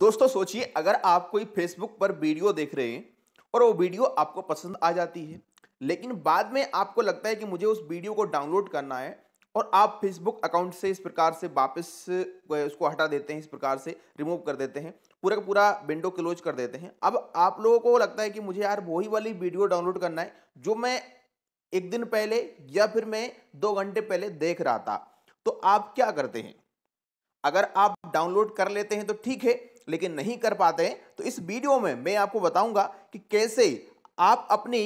दोस्तों सोचिए अगर आप कोई फेसबुक पर वीडियो देख रहे हैं और वो वीडियो आपको पसंद आ जाती है लेकिन बाद में आपको लगता है कि मुझे उस वीडियो को डाउनलोड करना है और आप फेसबुक अकाउंट से इस प्रकार से वापस उसको हटा देते हैं इस प्रकार से रिमूव कर देते हैं पूरा का पूरा विंडो क्लोज कर देते हैं अब आप लोगों को लगता है कि मुझे यार वही वाली वीडियो डाउनलोड करना है जो मैं एक दिन पहले या फिर मैं दो घंटे पहले देख रहा था तो आप क्या करते हैं अगर आप डाउनलोड कर लेते हैं तो ठीक है लेकिन नहीं कर पाते हैं तो इस वीडियो में मैं आपको बताऊंगा कि कैसे आप अपनी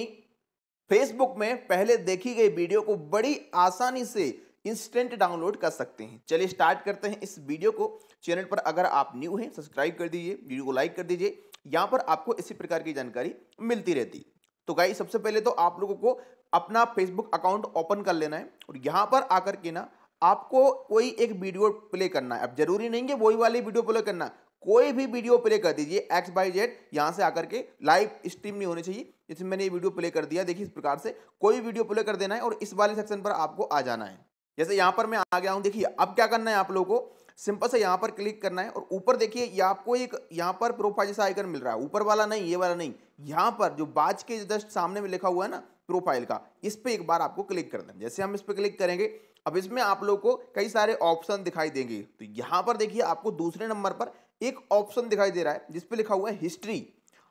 फेसबुक में पहले देखी गई वीडियो को बड़ी आसानी से इंस्टेंट डाउनलोड कर सकते हैं चलिए स्टार्ट करते हैं इस वीडियो को चैनल पर अगर आप न्यू हैं सब्सक्राइब कर दीजिए वीडियो को लाइक कर दीजिए यहाँ पर आपको इसी प्रकार की जानकारी मिलती रहती है तो गाई सबसे पहले तो आप लोगों को अपना फेसबुक अकाउंट ओपन कर लेना है और यहाँ पर आकर के ना आपको कोई एक वीडियो प्ले करना है अब जरूरी नहीं है वही वाली वीडियो प्ले करना कोई भी वीडियो प्ले कर दीजिए एक्स बाई जेड यहाँ से आकर के लाइव स्ट्रीम नहीं होनी चाहिए जैसे मैंने ये वीडियो प्ले कर दिया देखिए इस प्रकार से कोई वीडियो प्ले कर देना है और इस वाले सेक्शन पर आपको आ जाना है जैसे यहाँ पर मैं आ गया हूँ देखिए अब क्या करना है आप लोगों को सिंपल से यहाँ पर क्लिक करना है और ऊपर देखिए आपको एक यहाँ पर प्रोफाइल जैसा आइकन मिल रहा है ऊपर वाला नहीं ये वाला नहीं यहाँ पर जो बाज के जस्ट सामने में लिखा हुआ है ना प्रोफाइल का इस पर एक बार आपको क्लिक करना है जैसे हम इस पर क्लिक करेंगे अब इसमें आप लोगों को कई सारे ऑप्शन दिखाई देंगे तो यहाँ पर देखिए आपको दूसरे नंबर पर एक ऑप्शन दिखाई दे रहा है जिसपे लिखा हुआ है हिस्ट्री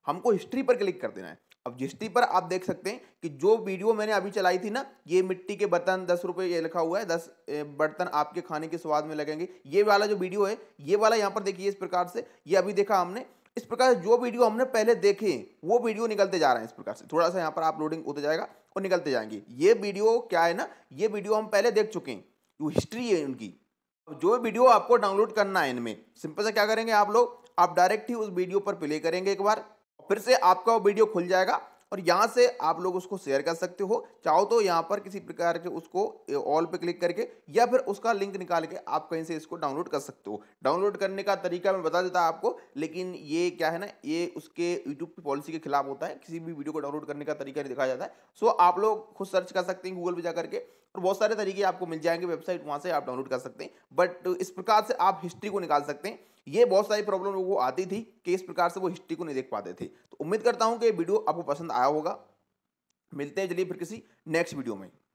हमको हिस्ट्री पर क्लिक कर देना है अब हिस्ट्री पर आप देख सकते हैं कि जो वीडियो मैंने अभी चलाई थी ना ये मिट्टी के बर्तन दस रुपये ये लिखा हुआ है दस बर्तन आपके खाने के स्वाद में लगेंगे ये वाला जो वीडियो है ये वाला यहाँ पर देखिए इस प्रकार से ये अभी देखा हमने इस प्रकार से जो वीडियो हमने पहले देखे वो वीडियो निकलते जा रहे हैं इस प्रकार से थोड़ा सा यहाँ पर लोडिंग होता जाएगा और निकलते जाएंगे ये वीडियो क्या है ना ये वीडियो हम पहले देख चुके हैं वो हिस्ट्री है उनकी जो वीडियो आपको डाउनलोड करना है इनमें सिंपल से क्या करेंगे आप लोग आप डायरेक्ट ही उस वीडियो पर प्ले करेंगे एक बार फिर से आपका वो वीडियो खुल जाएगा और यहाँ से आप लोग उसको शेयर कर सकते हो चाहो तो यहाँ पर किसी प्रकार के उसको ऑल पे क्लिक करके या फिर उसका लिंक निकाल के आप कहीं से इसको डाउनलोड कर सकते हो डाउनलोड करने का तरीका मैं बता देता आपको लेकिन ये क्या है ना ये उसके यूट्यूब की पॉलिसी के खिलाफ होता है किसी भी वीडियो को डाउनलोड करने का तरीका नहीं दिखाया जाता है सो आप लोग खुद सर्च कर सकते हैं गूगल पर जा करके बहुत सारे तरीके आपको मिल जाएंगे वेबसाइट वहाँ से आप डाउनलोड कर सकते हैं बट इस प्रकार से आप हिस्ट्री को निकाल सकते हैं ये बहुत सारी प्रॉब्लम लोगों को आती थी कि इस प्रकार से वो हिस्ट्री को नहीं देख पाते थे तो उम्मीद करता हूँ कि वीडियो आपको पसंद आया होगा मिलते हैं चलिए फिर किसी नेक्स्ट वीडियो में